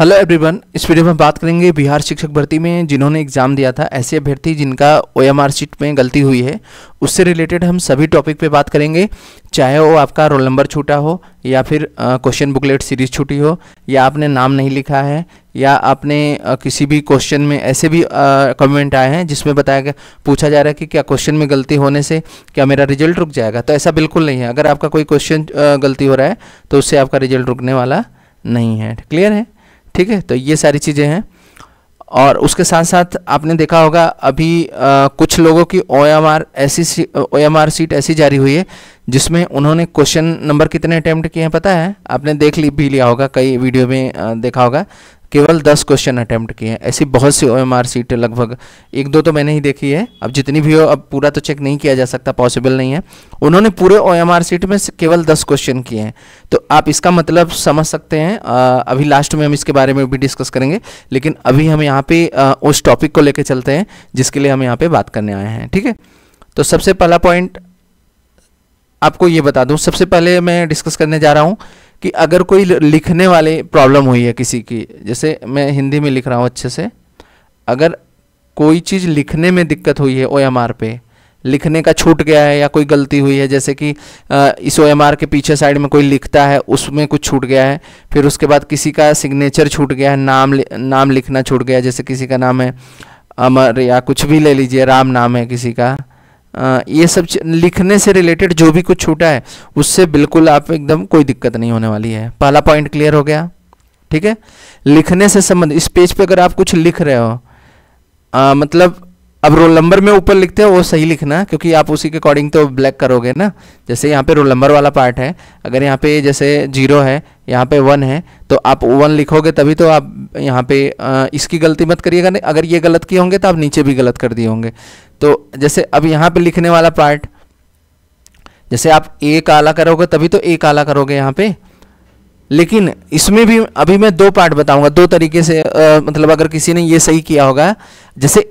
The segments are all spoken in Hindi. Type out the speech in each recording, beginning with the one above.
हेलो एवरीवन इस वीडियो में हम बात करेंगे बिहार शिक्षक भर्ती में जिन्होंने एग्ज़ाम दिया था ऐसे अभ्यर्थी जिनका ओएमआर शीट में गलती हुई है उससे रिलेटेड हम सभी टॉपिक पे बात करेंगे चाहे वो आपका रोल नंबर छूटा हो या फिर क्वेश्चन बुकलेट सीरीज छूटी हो या आपने नाम नहीं लिखा है या आपने आ, किसी भी क्वेश्चन में ऐसे भी कमेंट आए हैं जिसमें बताया गया पूछा जा रहा है कि क्या क्वेश्चन में गलती होने से क्या मेरा रिजल्ट रुक जाएगा तो ऐसा बिल्कुल नहीं है अगर आपका कोई क्वेश्चन गलती हो रहा है तो उससे आपका रिजल्ट रुकने वाला नहीं है क्लियर है ठीक है तो ये सारी चीज़ें हैं और उसके साथ साथ आपने देखा होगा अभी आ, कुछ लोगों की ओ एम आर ऐसी ओ एम आर सीट ऐसी जारी हुई है जिसमें उन्होंने क्वेश्चन नंबर कितने अटैम्प्ट किए हैं पता है आपने देख ली भी लिया होगा कई वीडियो में आ, देखा होगा केवल दस क्वेश्चन अटैम्प्ट किए हैं ऐसी बहुत सी ओ एम आर सीटें लगभग एक दो तो मैंने ही देखी है अब जितनी भी हो अब पूरा तो चेक नहीं किया जा सकता पॉसिबल नहीं है उन्होंने पूरे ओ एम आर सीट में केवल दस क्वेश्चन किए हैं तो आप इसका मतलब समझ सकते हैं आ, अभी लास्ट में हम इसके बारे में भी डिस्कस करेंगे लेकिन अभी हम यहाँ पे आ, उस टॉपिक को लेकर चलते हैं जिसके लिए हम यहाँ पे बात करने आए हैं ठीक है तो सबसे पहला पॉइंट आपको ये बता दूँ सबसे पहले मैं डिस्कस करने जा रहा हूँ कि अगर कोई लिखने वाले प्रॉब्लम हुई है किसी की जैसे मैं हिंदी में लिख रहा हूँ अच्छे से अगर कोई चीज़ लिखने में दिक्कत हुई है ओ एम आर पे लिखने का छूट गया है या कोई गलती हुई है जैसे कि इस ओ एम आर के पीछे साइड में कोई लिखता है उसमें कुछ छूट गया है फिर उसके बाद किसी का सिग्नेचर छूट गया है नाम नाम लिखना छूट गया जैसे किसी का नाम है अमर या कुछ भी ले लीजिए राम नाम है किसी का ये सब लिखने से रिलेटेड जो भी कुछ छूटा है उससे बिल्कुल आप एकदम कोई दिक्कत नहीं होने वाली है पहला पॉइंट क्लियर हो गया ठीक है लिखने से संबंध इस पेज पे अगर आप कुछ लिख रहे हो आ, मतलब अब रोल नंबर में ऊपर लिखते हो वो सही लिखना क्योंकि आप उसी के अकॉर्डिंग तो ब्लैक करोगे ना जैसे यहाँ पे रोल नंबर वाला पार्ट है अगर यहाँ पे जैसे जीरो है यहाँ पे वन है तो आप वन लिखोगे तभी तो आप यहाँ पे इसकी गलती मत करिएगा नहीं अगर ये गलत किए होंगे तो आप नीचे भी गलत कर दिए होंगे तो जैसे अब यहाँ पे लिखने वाला पार्ट जैसे आप ए काला करोगे तभी तो ए काला करोगे यहाँ पे लेकिन इसमें भी अभी मैं दो पार्ट बताऊंगा दो तरीके से आ, मतलब अगर किसी ने ये सही किया होगा जैसे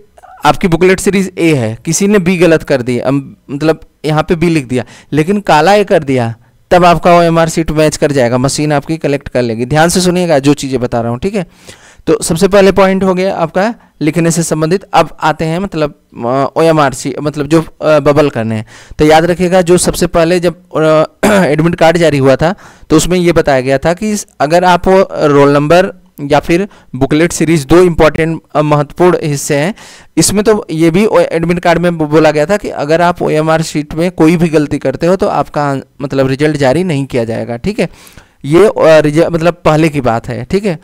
आपकी बुकलेट सीरीज ए है किसी ने बी गलत कर दी मतलब यहाँ पे बी लिख दिया लेकिन काला ए कर दिया तब आपका O M R sheet match कर जाएगा मशीन आपकी कलेक्ट कर लेगी ध्यान से सुनिएगा जो चीज़ें बता रहा हूँ ठीक है तो सबसे पहले पॉइंट हो गया आपका लिखने से संबंधित अब आते हैं मतलब ओ एम आर सी मतलब जो बबल करने हैं तो याद रखिएगा जो सबसे पहले जब एडमिट कार्ड जारी हुआ था तो उसमें ये बताया गया था कि अगर आप रोल नंबर या फिर बुकलेट सीरीज दो इंपॉर्टेंट महत्वपूर्ण हिस्से हैं इसमें तो ये भी एडमिट कार्ड में बोला गया था कि अगर आप ओ शीट में कोई भी गलती करते हो तो आपका मतलब रिजल्ट जारी नहीं किया जाएगा ठीक है ये मतलब पहले की बात है ठीक है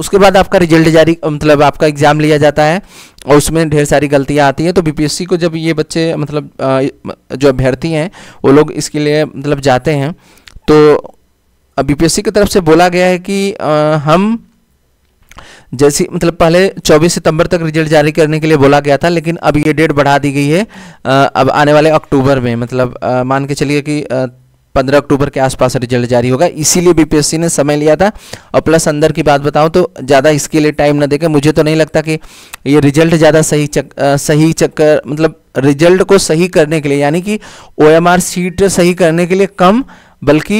उसके बाद आपका रिजल्ट जारी मतलब आपका एग्ज़ाम लिया जाता है और उसमें ढेर सारी गलतियां आती हैं तो बीपीएससी को जब ये बच्चे मतलब जो अभ्यर्थी हैं वो लोग इसके लिए मतलब जाते हैं तो अब यूपीएससी की तरफ से बोला गया है कि आ, हम जैसे मतलब पहले 24 सितंबर तक रिजल्ट जारी करने के लिए बोला गया था लेकिन अब ये डेट बढ़ा दी गई है आ, अब आने वाले अक्टूबर में मतलब आ, मान के चलिए कि पंद्रह अक्टूबर के आसपास रिजल्ट जारी होगा इसीलिए बीपीएससी ने समय लिया था और प्लस अंदर की बात बताऊं तो ज़्यादा इसके लिए टाइम ना देकर मुझे तो नहीं लगता कि ये रिजल्ट ज़्यादा सही चक आ, सही चक्कर मतलब रिजल्ट को सही करने के लिए यानी कि ओ सीट सही करने के लिए कम बल्कि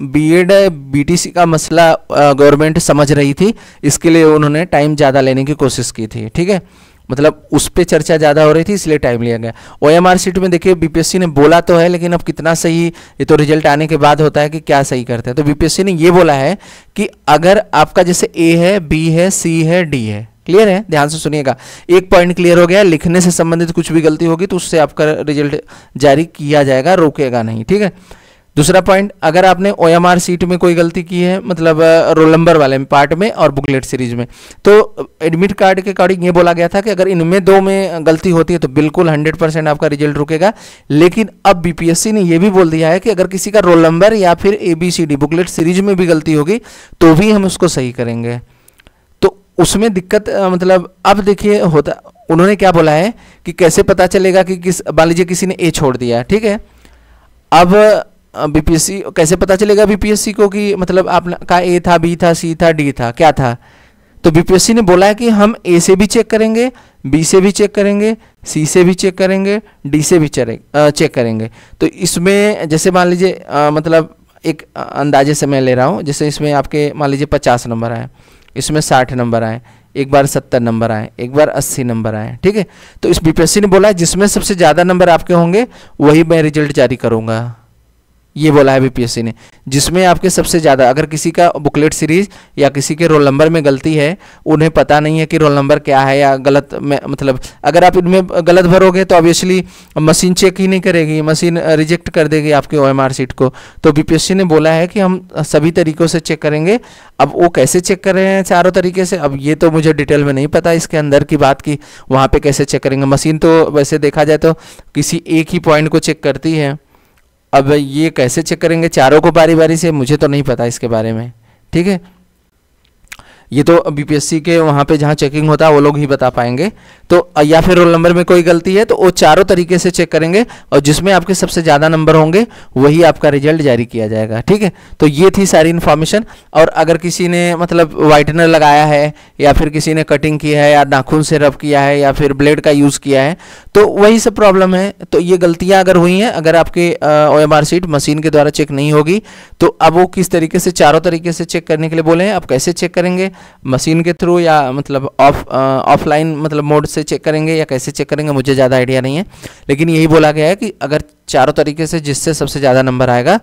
बीएड बीटीसी का मसला गवर्नमेंट समझ रही थी इसके लिए उन्होंने टाइम ज़्यादा लेने की कोशिश की थी ठीक है मतलब उस पर चर्चा ज़्यादा हो रही थी इसलिए टाइम लिया गया ओ एम में देखिए बीपीएससी ने बोला तो है लेकिन अब कितना सही ये तो रिजल्ट आने के बाद होता है कि क्या सही करते हैं तो बीपीएससी ने ये बोला है कि अगर आपका जैसे ए है बी है सी है डी है क्लियर है ध्यान से सुनिएगा एक पॉइंट क्लियर हो गया लिखने से संबंधित कुछ भी गलती होगी तो उससे आपका रिजल्ट जारी किया जाएगा रोकेगा नहीं ठीक है दूसरा पॉइंट अगर आपने ओ सीट में कोई गलती की है मतलब रोल नंबर वाले में पार्ट में और बुकलेट सीरीज में तो एडमिट कार्ड के अकॉर्डिंग ये बोला गया था कि अगर इनमें दो में गलती होती है तो बिल्कुल 100 परसेंट आपका रिजल्ट रुकेगा लेकिन अब बीपीएससी ने यह भी बोल दिया है कि अगर किसी का रोल नंबर या फिर A B C D booklet series में भी गलती होगी तो भी हम उसको सही करेंगे तो उसमें दिक्कत मतलब अब देखिए होता उन्होंने क्या बोला है कि कैसे पता चलेगा कि किस मान लीजिए किसी ने ए छोड़ दिया ठीक है अब बीपीएससी कैसे पता चलेगा बीपीएससी को कि मतलब का ए था बी था सी था डी था क्या था तो बीपीएससी ने बोला है कि हम ए से भी चेक करेंगे बी से भी चेक करेंगे सी से भी चेक करेंगे डी से भी चेक करेंगे तो इसमें जैसे मान लीजिए मतलब एक अंदाजे से मैं ले रहा हूँ जैसे इसमें आपके मान लीजिए पचास नंबर आए इसमें साठ नंबर आए एक बार सत्तर नंबर आए एक बार अस्सी नंबर आए ठीक है तो इस बीपीएससी ने बोला है जिसमें सबसे ज़्यादा नंबर आपके होंगे वही मैं रिजल्ट जारी करूँगा ये बोला है बीपीएससी ने जिसमें आपके सबसे ज़्यादा अगर किसी का बुकलेट सीरीज या किसी के रोल नंबर में गलती है उन्हें पता नहीं है कि रोल नंबर क्या है या गलत में मतलब अगर आप इनमें गलत भरोगे तो ऑब्वियसली मशीन चेक ही नहीं करेगी मशीन रिजेक्ट कर देगी आपके ओ सीट को तो बीपीएससी ने बोला है कि हम सभी तरीक़ों से चेक करेंगे अब वो कैसे चेक कर रहे हैं चारों तरीके से अब ये तो मुझे डिटेल में नहीं पता इसके अंदर की बात की वहाँ पर कैसे चेक करेंगे मशीन तो वैसे देखा जाए तो किसी एक ही पॉइंट को चेक करती है अब ये कैसे चेक करेंगे चारों को बारी बारी से मुझे तो नहीं पता इसके बारे में ठीक है ये तो बीपीएससी के वहाँ पे जहाँ चेकिंग होता है वो लोग ही बता पाएंगे तो या फिर रोल नंबर में कोई गलती है तो वो चारों तरीके से चेक करेंगे और जिसमें आपके सबसे ज़्यादा नंबर होंगे वही आपका रिजल्ट जारी किया जाएगा ठीक है तो ये थी सारी इन्फॉर्मेशन और अगर किसी ने मतलब वाइटनर लगाया है या फिर किसी ने कटिंग की है या नाखून से रब किया है या फिर ब्लेड का यूज़ किया है तो वही सब प्रॉब्लम है तो ये गलतियाँ अगर हुई हैं अगर आपके ओ एम सीट मशीन के द्वारा चेक नहीं होगी तो अब वो किस तरीके से चारों तरीके से चेक करने के लिए बोले हैं आप कैसे चेक करेंगे मशीन के थ्रू या मतलब ऑफ ऑफलाइन मतलब मोड से चेक करेंगे या कैसे चेक करेंगे मुझे ज़्यादा आइडिया नहीं है लेकिन यही बोला गया है कि अगर चारों तरीके से जिससे सबसे ज़्यादा नंबर आएगा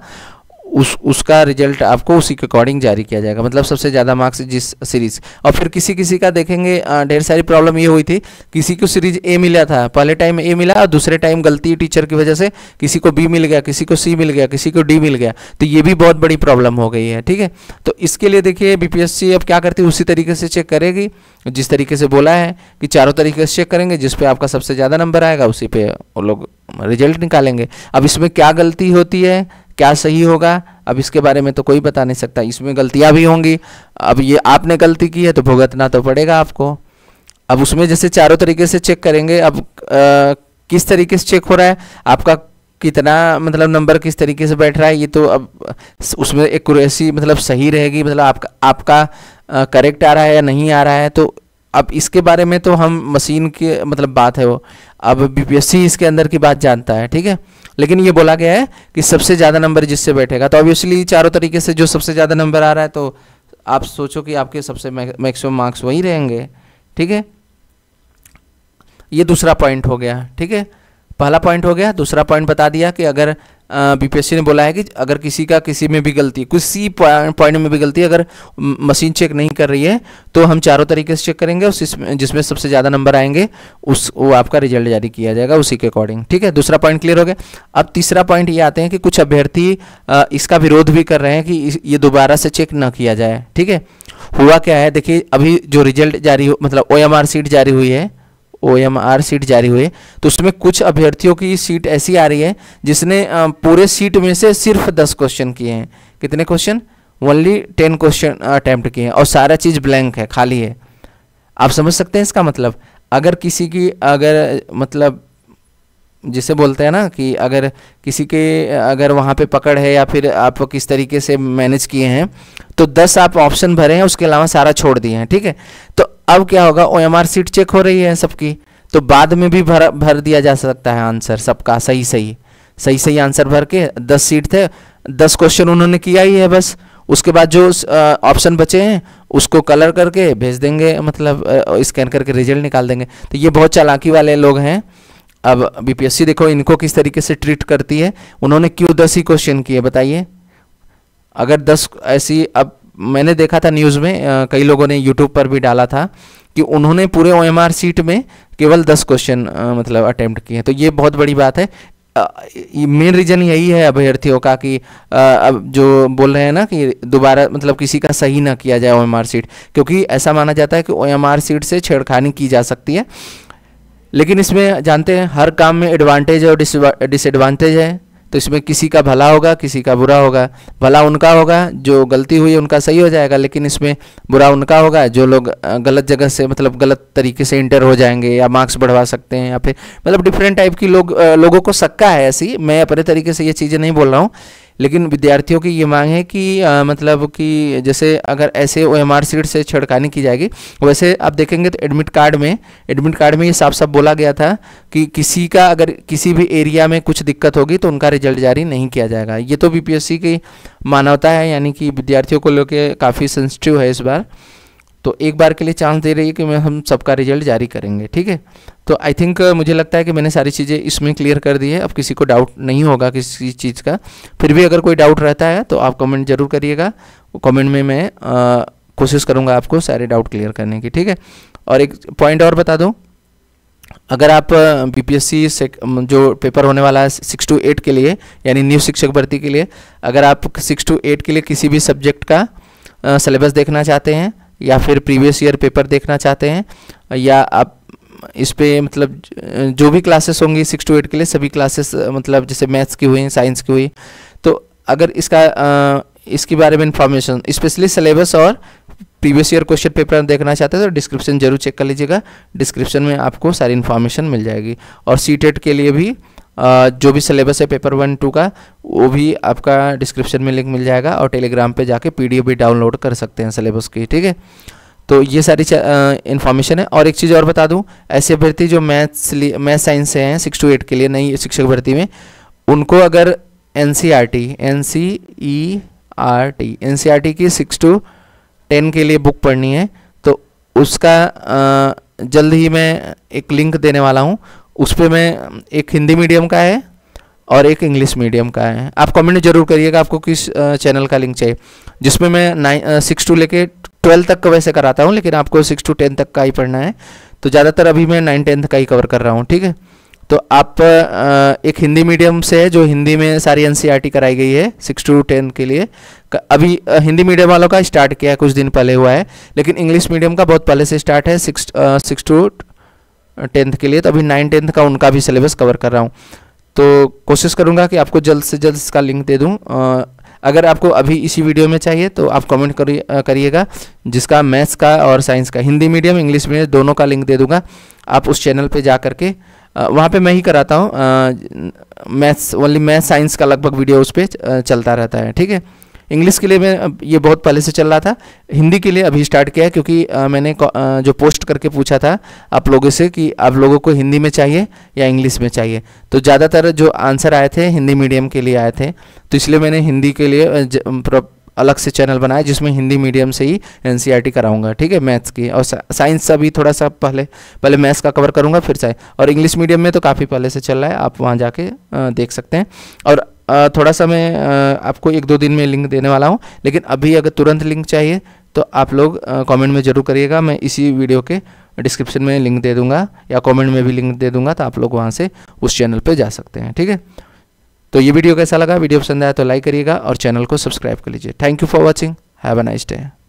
उस उसका रिजल्ट आपको उसी के अकॉर्डिंग जारी किया जाएगा मतलब सबसे ज़्यादा मार्क्स जिस सीरीज और फिर किसी किसी का देखेंगे ढेर सारी प्रॉब्लम ये हुई थी किसी को सीरीज ए मिला था पहले टाइम ए मिला और दूसरे टाइम गलती टीचर की वजह से किसी को बी मिल गया किसी को सी मिल गया किसी को डी मिल गया तो ये भी बहुत बड़ी प्रॉब्लम हो गई है ठीक है तो इसके लिए देखिए बी अब क्या करती है उसी तरीके से चेक करेगी जिस तरीके से बोला है कि चारों तरीके से चेक करेंगे जिस पर आपका सबसे ज़्यादा नंबर आएगा उसी पर वो लोग रिजल्ट निकालेंगे अब इसमें क्या गलती होती है क्या सही होगा अब इसके बारे में तो कोई बता नहीं सकता इसमें गलतियाँ भी होंगी अब ये आपने गलती की है तो भुगतना तो पड़ेगा आपको अब उसमें जैसे चारों तरीके से चेक करेंगे अब आ, किस तरीके से चेक हो रहा है आपका कितना मतलब नंबर किस तरीके से बैठ रहा है ये तो अब उसमें एक मतलब सही रहेगी मतलब आपका आपका करेक्ट आ रहा है या नहीं आ रहा है तो अब इसके बारे में तो हम मशीन के मतलब बात है वो अब बीपीएससी इसके अंदर की बात जानता है ठीक है लेकिन ये बोला गया है कि सबसे ज़्यादा नंबर जिससे बैठेगा तो ऑब्वियसली चारों तरीके से जो सबसे ज़्यादा नंबर आ रहा है तो आप सोचो कि आपके सबसे मैक्सिमम मार्क्स वही रहेंगे ठीक है ये दूसरा पॉइंट हो गया ठीक है पहला पॉइंट हो गया दूसरा पॉइंट बता दिया कि अगर बीपीएससी ने बोला है कि अगर किसी का किसी में भी गलती किसी पॉइंट में भी गलती अगर मशीन चेक नहीं कर रही है तो हम चारों तरीके से चेक करेंगे उस जिसमें सबसे ज़्यादा नंबर आएंगे उस वो आपका रिजल्ट जारी किया जाएगा उसी के अकॉर्डिंग ठीक है दूसरा पॉइंट क्लियर हो गया अब तीसरा पॉइंट ये आते हैं कि कुछ अभ्यर्थी इसका विरोध भी कर रहे हैं कि ये दोबारा से चेक न किया जाए ठीक है हुआ क्या है देखिए अभी जो रिजल्ट जारी मतलब ओ सीट जारी हुई है ओ एम आर सीट जारी हुई तो उसमें कुछ अभ्यर्थियों की सीट ऐसी आ रही है जिसने पूरे सीट में से सिर्फ दस क्वेश्चन किए हैं कितने question only ten question attempt किए हैं और सारा चीज़ ब्लैंक है खाली है आप समझ सकते हैं इसका मतलब अगर किसी की अगर मतलब जिसे बोलते हैं ना कि अगर किसी के अगर वहाँ पे पकड़ है या फिर आप किस तरीके से मैनेज किए हैं तो दस आप ऑप्शन भरे हैं उसके अलावा सारा छोड़ दिए हैं ठीक है तो अब क्या होगा ओ सीट चेक हो रही है सबकी तो बाद में भी भर भर दिया जा सकता है आंसर सबका सही सही सही सही आंसर भर के दस सीट थे दस क्वेश्चन उन्होंने किया ही है बस उसके बाद जो ऑप्शन बचे हैं उसको कलर करके भेज देंगे मतलब स्कैन करके रिजल्ट निकाल देंगे तो ये बहुत चालाकी वाले लोग हैं अब बीपीएससी देखो इनको किस तरीके से ट्रीट करती है उन्होंने क्यों दस ही क्वेश्चन किए बताइए अगर दस ऐसी अब मैंने देखा था न्यूज़ में कई लोगों ने यूट्यूब पर भी डाला था कि उन्होंने पूरे ओ एम आर सीट में केवल दस क्वेश्चन मतलब अटैम्प्ट किए तो ये बहुत बड़ी बात है मेन रीज़न यही है अभ्यर्थियों का कि अब जो बोल रहे हैं ना कि दोबारा मतलब किसी का सही ना किया जाए ओ एम आर सीट क्योंकि ऐसा माना जाता है कि ओ एम आर सीट से छेड़खानी की जा सकती है लेकिन इसमें जानते हैं हर काम में एडवांटेज और डिसएडवांटेज है तो इसमें किसी का भला होगा किसी का बुरा होगा भला उनका होगा जो गलती हुई उनका सही हो जाएगा लेकिन इसमें बुरा उनका होगा जो लोग गलत जगह से मतलब गलत तरीके से इंटर हो जाएंगे या मार्क्स बढ़वा सकते हैं या फिर मतलब डिफरेंट टाइप की लोग लोगों को सक्का है ऐसी मैं अपने तरीके से ये चीज़ें नहीं बोल रहा हूँ लेकिन विद्यार्थियों की ये मांग है कि आ, मतलब कि जैसे अगर ऐसे ओ एम आर सीट से छिड़कानी की जाएगी वैसे आप देखेंगे तो एडमिट कार्ड में एडमिट कार्ड में ये साफ साफ बोला गया था कि किसी का अगर किसी भी एरिया में कुछ दिक्कत होगी तो उनका रिजल्ट जारी नहीं किया जाएगा ये तो बी की मानवता है यानी कि विद्यार्थियों को लेकर काफ़ी सेंसिटिव है इस बार तो एक बार के लिए चांस दे रही है कि मैं हम सबका रिजल्ट जारी करेंगे ठीक है तो आई थिंक uh, मुझे लगता है कि मैंने सारी चीज़ें इसमें क्लियर कर दी है अब किसी को डाउट नहीं होगा किसी चीज़ का फिर भी अगर कोई डाउट रहता है तो आप कमेंट जरूर करिएगा कमेंट में मैं uh, कोशिश करूँगा आपको सारे डाउट क्लियर करने की ठीक है और एक पॉइंट और बता दूँ अगर आप बीपीएससी uh, से जो पेपर होने वाला है सिक्स टू एट के लिए यानी न्यू शिक्षक भर्ती के लिए अगर आप सिक्स टू एट के लिए किसी भी सब्जेक्ट का सिलेबस देखना चाहते हैं या फिर प्रीवियस ईयर पेपर देखना चाहते हैं या आप इस पर मतलब जो भी क्लासेस होंगी सिक्स टू एट के लिए सभी क्लासेस मतलब जैसे मैथ्स की हुई साइंस की हुई तो अगर इसका इसके बारे में इन्फॉर्मेशन स्पेशली सिलेबस और प्रीवियस ईयर क्वेश्चन पेपर देखना चाहते हैं तो डिस्क्रिप्शन जरूर चेक कर लीजिएगा डिस्क्रिप्शन में आपको सारी इन्फॉर्मेशन मिल जाएगी और सी टेट के लिए भी जो भी सिलेबस है पेपर वन टू का वो भी आपका डिस्क्रिप्शन में लिंक मिल जाएगा और टेलीग्राम पे जाके पीडीएफ भी डाउनलोड कर सकते हैं सिलेबस की ठीक है तो ये सारी इन्फॉर्मेशन है और एक चीज़ और बता दूँ ऐसे अभ्यर्थी जो मैथ्स मैथ साइंस से हैं सिक्स टू एट के लिए नई शिक्षक भर्ती में उनको अगर N C R T N C E R T N C R T की सिक्स टू टेन के लिए बुक पढ़नी है तो उसका जल्द ही मैं एक लिंक देने वाला हूँ उस पर मैं एक हिंदी मीडियम का है और एक इंग्लिश मीडियम का है आप कमेंट जरूर करिएगा आपको किस चैनल का लिंक चाहिए जिसमें मैं नाइन सिक्स टू लेके ट्वेल्थ तक का वैसे कराता हूँ लेकिन आपको सिक्स टू टेन तक का ही पढ़ना है तो ज़्यादातर अभी मैं नाइन टेंथ का ही कवर कर रहा हूँ ठीक है तो आप एक हिंदी मीडियम से है जो हिंदी में सारी एन e कराई गई है सिक्स टू टेन के लिए अभी हिंदी मीडियम वालों का स्टार्ट किया है कुछ दिन पहले हुआ है लेकिन इंग्लिश मीडियम का बहुत पहले से स्टार्ट है सिक्स सिक्स टू टेंथ के लिए तो अभी नाइन टेंथ का उनका भी सिलेबस कवर कर रहा हूँ तो कोशिश करूँगा कि आपको जल्द से जल्द इसका लिंक दे दूँ अगर आपको अभी इसी वीडियो में चाहिए तो आप कमेंट करिएगा जिसका मैथ्स का और साइंस का हिंदी मीडियम इंग्लिश मीडियम दोनों का लिंक दे दूँगा आप उस चैनल पर जा करके वहाँ पे मैं ही कराता हूँ मैथ्स ओनली मैथ साइंस का लगभग वीडियो उस पर चलता रहता है ठीक है इंग्लिश के लिए मैं ये बहुत पहले से चल रहा था हिंदी के लिए अभी स्टार्ट किया क्योंकि आ, मैंने आ, जो पोस्ट करके पूछा था आप लोगों से कि आप लोगों को हिंदी में चाहिए या इंग्लिश में चाहिए तो ज़्यादातर जो आंसर आए थे हिंदी मीडियम के लिए आए थे तो इसलिए मैंने हिंदी के लिए ज, अलग से चैनल बनाया जिसमें हिंदी मीडियम से ही एन सी e ठीक है मैथ्स की और साइंस का भी थोड़ा सा पहले पहले मैथ्स का कवर करूंगा फिर साइंस और इंग्लिश मीडियम में तो काफ़ी पहले से चल रहा है आप वहाँ जाके देख सकते हैं और थोड़ा सा मैं आपको एक दो दिन में लिंक देने वाला हूँ लेकिन अभी अगर तुरंत लिंक चाहिए तो आप लोग कमेंट में ज़रूर करिएगा मैं इसी वीडियो के डिस्क्रिप्शन में लिंक दे दूंगा या कमेंट में भी लिंक दे दूंगा तो आप लोग वहाँ से उस चैनल पर जा सकते हैं ठीक है तो ये वीडियो कैसा लगा वीडियो पसंद आया तो लाइक करिएगा और चैनल को सब्सक्राइब कर लीजिए thank you for watching have a nice day